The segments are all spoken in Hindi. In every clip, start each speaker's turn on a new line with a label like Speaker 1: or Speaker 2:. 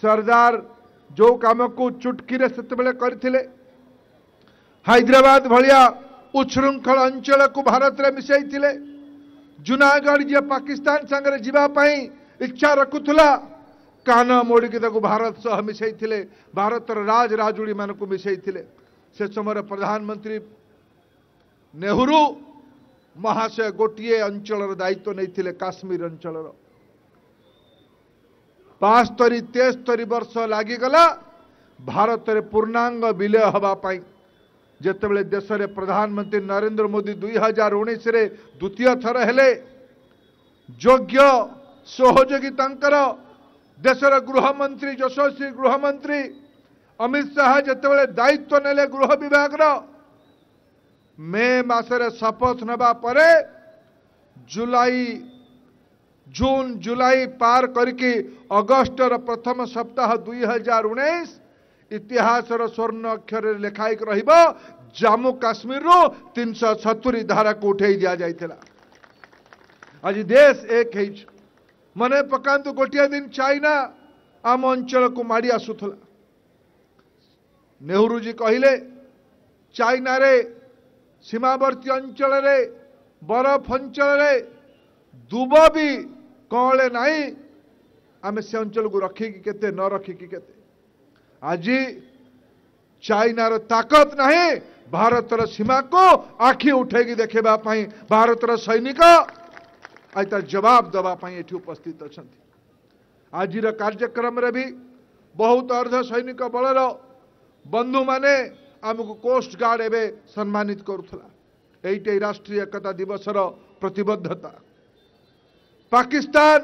Speaker 1: સરદાર જો કામકુ ચુટકીરે સેતબેળે કરીથિલે હાઇદ્રાબાદ ભળિયા ઉચ્છૃંખળ અંચળકુ ભારતરે મિશાઈથિલે જુનાગઢ જે પાકિસ્તાન સાંગરે જીવા પાઈ ઈચ્છા રખુથલા કાન મોડીકી તાકુ ભારત સહ મિશાઈથિલે ભારતર રાજ રાજુડી માનકુ મિશાઈથિલે ସେ ସମୟରେ ପ୍ରଧାନମନ୍ତ୍ରୀ ନେହୁରୁ ମହାଶୟ ଗୋଟିଏ ଅଞ୍ଚଳର ଦାୟିତ୍ୱ ନେଇଥିଲେ କାଶ୍ମୀର ଅଞ୍ଚଳର ପାସ୍ତରୀ ତେସ୍ତରୀ ବର୍ଷ ଲାଗିଗଲା ଭାରତରେ ପୂର୍ଣ୍ଣାଙ୍ଗ ବିଲୟ ହେବା ପାଇଁ ଯେତେବେଳେ ଦେଶରେ ପ୍ରଧାନମନ୍ତ୍ରୀ ନରେନ୍ଦ୍ର ମୋଦି ଦୁଇ ହଜାର ଉଣେଇଶରେ ଦ୍ୱିତୀୟ ଥର ହେଲେ ଯୋଗ୍ୟ ସହଯୋଗୀ ତାଙ୍କର ଦେଶର ଗୃହମନ୍ତ୍ରୀ ଯଶସ୍ୱୀ ଗୃହମନ୍ତ୍ରୀ ଅମିତ ଶାହା ଯେତେବେଳେ ଦାୟିତ୍ୱ ନେଲେ ଗୃହ ବିଭାଗର ମେ ମାସରେ ଶପଥ ନେବା ପରେ ଜୁଲାଇ जून जुलाई पार करके अगस्टर प्रथम सप्ताह दुई हजार उन्नीस इतिहास स्वर्ण अक्षर लिखाई रहा जम्मू काश्मीर रु तीन सौ सतुरी धारा को उठे दि जाता आज देश एक हो मन पका गोटे दिन चाइना आम अंचल को माड़ आसुला नेहरूजी कहले चाइना रे सीमावर्ती अंचल बरफ अंचल दुब भी କଅଁଳେ ନାହିଁ ଆମେ ସେ ଅଞ୍ଚଳକୁ ରଖିକି କେତେ ନ ରଖିକି କେତେ ଆଜି ଚାଇନାର ତାକତ ନାହିଁ ଭାରତର ସୀମାକୁ ଆଖି ଉଠାଇକି ଦେଖେଇବା ପାଇଁ ଭାରତର ସୈନିକ ଆଜି ତାର ଜବାବ ଦେବା ପାଇଁ ଏଠି ଉପସ୍ଥିତ ଅଛନ୍ତି ଆଜିର କାର୍ଯ୍ୟକ୍ରମରେ ବି ବହୁତ ଅର୍ଦ୍ଧ ସୈନିକ ବଳର ବନ୍ଧୁମାନେ ଆମକୁ କୋଷ୍ଟଗାର୍ଡ଼ ଏବେ ସମ୍ମାନିତ କରୁଥିଲା ଏଇଟା ଏଇ ରାଷ୍ଟ୍ରୀୟ ଏକତା ଦିବସର ପ୍ରତିବଦ୍ଧତା ପାକିସ୍ତାନ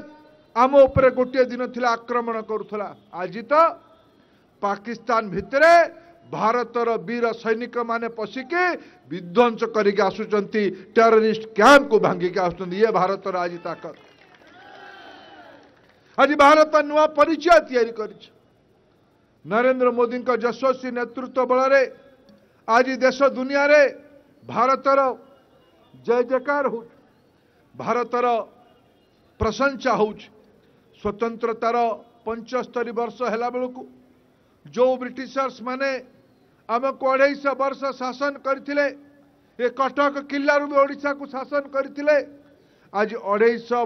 Speaker 1: ଆମ ଉପରେ ଗୋଟିଏ ଦିନ ଥିଲା ଆକ୍ରମଣ କରୁଥିଲା ଆଜି ତ ପାକିସ୍ତାନ ଭିତରେ ଭାରତର ବୀର ସୈନିକମାନେ ପଶିକି ବିଧ୍ୱଂସ କରିକି ଆସୁଛନ୍ତି ଟେରୋରିଷ୍ଟ କ୍ୟାମ୍ପକୁ ଭାଙ୍ଗିକି ଆସୁଛନ୍ତି ଇଏ ଭାରତର ଆଜି ତାକତ ଆଜି ଭାରତ ନୂଆ ପରିଚୟ ତିଆରି କରିଛି ନରେନ୍ଦ୍ର ମୋଦିଙ୍କ ଯଶସ୍ୱୀ ନେତୃତ୍ୱ ବଳରେ ଆଜି ଦେଶ ଦୁନିଆରେ ଭାରତର ଜୟ ଜୟକାର ହେଉଛି ଭାରତର प्रशंसा होऊची स्वतंत्रतार पंचस्तरी वर्ष होला बेळक जो ब्रिटिशर्स मे आमक अढ वर्ष शासन कटक करटक को शासन आज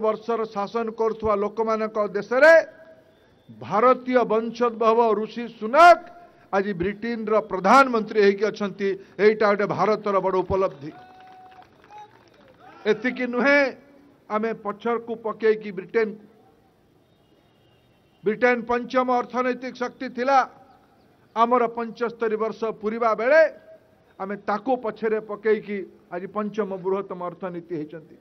Speaker 1: वर्षर शासन करुवा लोकां देशे भारत वंशोभव ऋषि सुनक आज ब्रिटेन प्रधानमंत्री होईक अन् ए भारतर बड उपलब्धि एकी नु ଆମେ ପଛରକୁ ପକେଇକି ବ୍ରିଟେନକୁ ବ୍ରିଟେନ ପଞ୍ଚମ ଅର୍ଥନୈତିକ ଶକ୍ତି ଥିଲା ଆମର ପଞ୍ଚସ୍ତରୀ ବର୍ଷ ପୁରିବା ବେଳେ ଆମେ ତାକୁ ପଛରେ ପକେଇକି ଆଜି ପଞ୍ଚମ ବୃହତ୍ତମ ଅର୍ଥନୀତି ହେଇଛନ୍ତି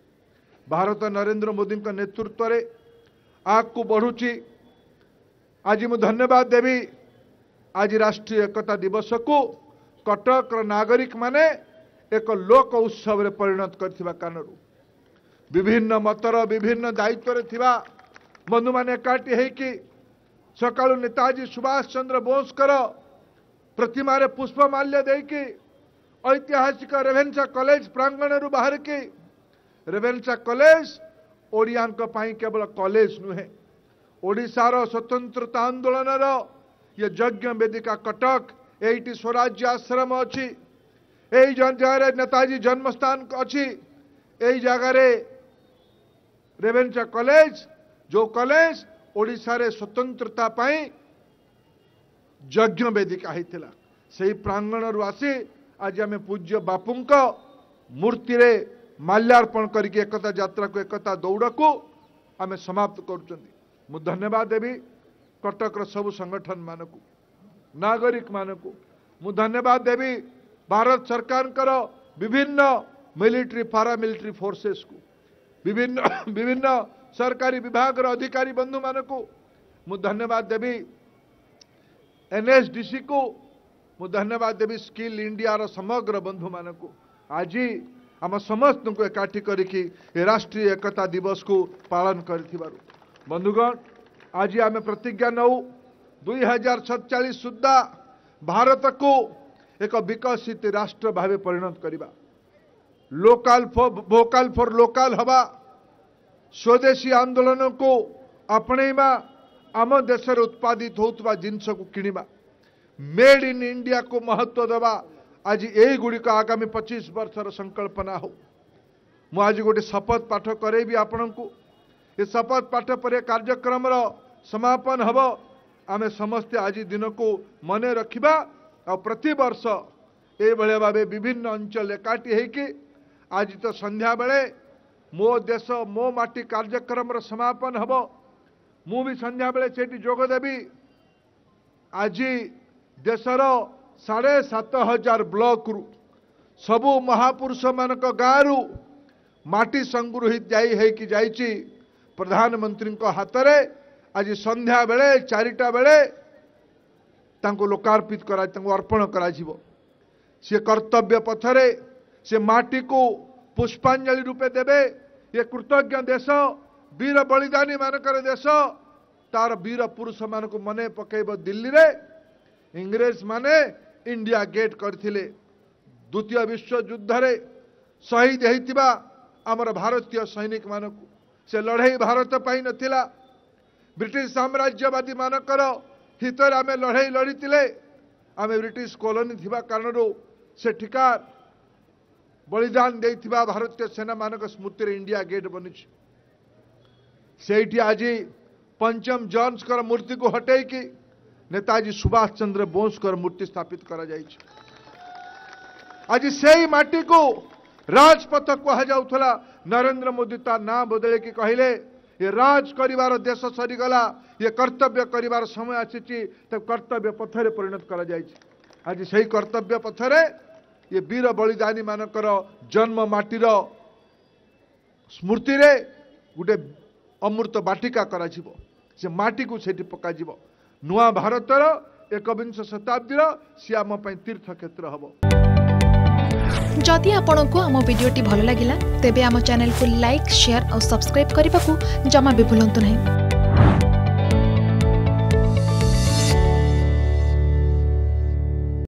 Speaker 1: ଭାରତ ନରେନ୍ଦ୍ର ମୋଦିଙ୍କ ନେତୃତ୍ୱରେ ଆଗକୁ ବଢ଼ୁଛି ଆଜି ମୁଁ ଧନ୍ୟବାଦ ଦେବି ଆଜି ରାଷ୍ଟ୍ରୀୟ ଏକତା ଦିବସକୁ କଟକର ନାଗରିକମାନେ ଏକ ଲୋକ ଉତ୍ସବରେ ପରିଣତ କରିଥିବା କାରଣରୁ विभिन्न मतर विभिन्न दायित्व बंधु मैंने एकाठी सका नेताजी सुभाष चंद्र बोसकर प्रतिमार पुष्पमाल्य देकि ऐतिहासिक रेभेन्सा कलेज प्रांगण बाहर कि रेभेन्सा कलेज ओडिया केवल कलेज नुहे ओडार स्वतंत्रता आंदोलन ये यज्ञ वेदिका कटक ये स्वराज्य आश्रम अच्छी जगह नेताजी जन्मस्थान अच्छी जगह ରେଭେନ୍ସା କଲେଜ ଯେଉଁ କଲେଜ ଓଡ଼ିଶାରେ ସ୍ୱତନ୍ତ୍ରତା ପାଇଁ ଯଜ୍ଞ ବେଦିକା ହେଇଥିଲା ସେହି ପ୍ରାଙ୍ଗଣରୁ ଆସି ଆଜି ଆମେ ପୂଜ୍ୟ ବାପୁଙ୍କ ମୂର୍ତ୍ତିରେ ମାଲ୍ୟାର୍ପଣ କରିକି ଏକତା ଯାତ୍ରାକୁ ଏକତା ଦୌଡ଼କୁ ଆମେ ସମାପ୍ତ କରୁଛନ୍ତି ମୁଁ ଧନ୍ୟବାଦ ଦେବି କଟକର ସବୁ ସଂଗଠନମାନଙ୍କୁ ନାଗରିକମାନଙ୍କୁ ମୁଁ ଧନ୍ୟବାଦ ଦେବି ଭାରତ ସରକାରଙ୍କର ବିଭିନ୍ନ ମିଲିଟାରୀ ପାରାମିଲିଟାରୀ ଫୋର୍ସେସ୍କୁ विभिन्न विभिन्न सरकारी विभाग र अधिकारी बन्धु ମାନଙ୍କୁ ମୁଁ ଧନ୍ୟବାଦ ଦେବି ଏନ୍ଏସ୍ଡିସିକୁ ମୁଁ ଧନ୍ୟବାଦ ଦେବି ସ୍କିଲ୍ ଇଣ୍ଡିଆର ସମଗ୍ର ବନ୍ଧୁମାନଙ୍କୁ ଆଜି ଆମ ସମସ୍ତଙ୍କୁ ଏକାଠି କରିକି ଏ ରାଷ୍ଟ୍ରୀୟ ଏକତା ଦିବସକୁ ପାଳନ କରିଥିବାରୁ ବନ୍ଧୁଗଣ ଆଜି ଆମେ ପ୍ରତିଜ୍ଞା ନେଉ ଦୁଇ ହଜାର ସତଚାଳିଶ ସୁଦ୍ଧା ଭାରତକୁ ଏକ ବିକଶିତ ରାଷ୍ଟ୍ର ଭାବେ ପରିଣତ କରିବା ଲୋକାଲ ଫୋ ଭୋକାଲ ଫର୍ ଲୋକାଲ ହେବା स्वदेशी आन्दोलनको आपणवाम देशले उत्पादित हुिसको किमा मेड इन इंडिया को महत्व दवा आज यहीुडिक आगामी पच्चिस वर्षर संकल्पना हो म आज गो शपथ पाठ करै आपणु ए शपथ पाठ परे कार्यक्रम समापन हे आमे समे आज दिनको मन र प्रतर्ष यभल भा विभिन्न अञ्चल एकाठी हुकि आज त बेले ମୋ ଦେଶ ମୋ ମାଟି କାର୍ଯ୍ୟକ୍ରମର ସମାପନ ହେବ ମୁଁ ବି ସନ୍ଧ୍ୟାବେଳେ ସେଠି ଯୋଗଦେବି ଆଜି ଦେଶର ସାଢ଼େ ସାତ ହଜାର ବ୍ଲକରୁ ସବୁ ମହାପୁରୁଷମାନଙ୍କ ଗାଁରୁ ମାଟି ସଂଗୃହିତ ଯାଇ ହେଇକି ଯାଇଛି ପ୍ରଧାନମନ୍ତ୍ରୀଙ୍କ ହାତରେ ଆଜି ସନ୍ଧ୍ୟାବେଳେ ଚାରିଟା ବେଳେ ତାଙ୍କୁ ଲୋକାର୍ପିତ କରା ତାଙ୍କୁ ଅର୍ପଣ କରାଯିବ ସେ କର୍ତ୍ତବ୍ୟ ପଥରେ ସେ ମାଟିକୁ पुष्पाजलि रूपे ये कृतज्ञ देश वीर बलिदानी मानक देश तार वीर पुरुष मन पक दिल्ली रे इंग्रेज माने इंडिया गेट द्वितीय शहीद होता हुमर भारतीय सैनिक से लड़ाई भारत नथिला ब्रिटिश साम्राज्यवादी मानक हित आमे लडै लडिले आमे ब्रिट कलोनी कारण बलिदान भारतीय सेना म स्मृतिर इंडिया गेट बनिन्छ आज पञ्चम जन्सको मूर्तिको हटैकि नेताजी सुभाष बोस कर मूर्ति स्थापित आज सही को राजपथ कु नरेंद्र मोदी त ना बदलक कहिले यास सरिगलातव्य गरय आर्तव्य पथले परिणत आज सही कर्तव्य पथले ये वीर बलिदानी मानकर जन्म माटी स्मृति रे गुटे अमृत बाटिका करा जिवो से माटी को सेठी पका जिवो नुआ भारत रो एक विंश शताब्दी तीर्थ क्षेत्र हम जदि आपणको को आम वीडियो भल लगे तबे आम चैनल को लाइक शेयर और सब्सक्राइब करने को जमा भी भूलु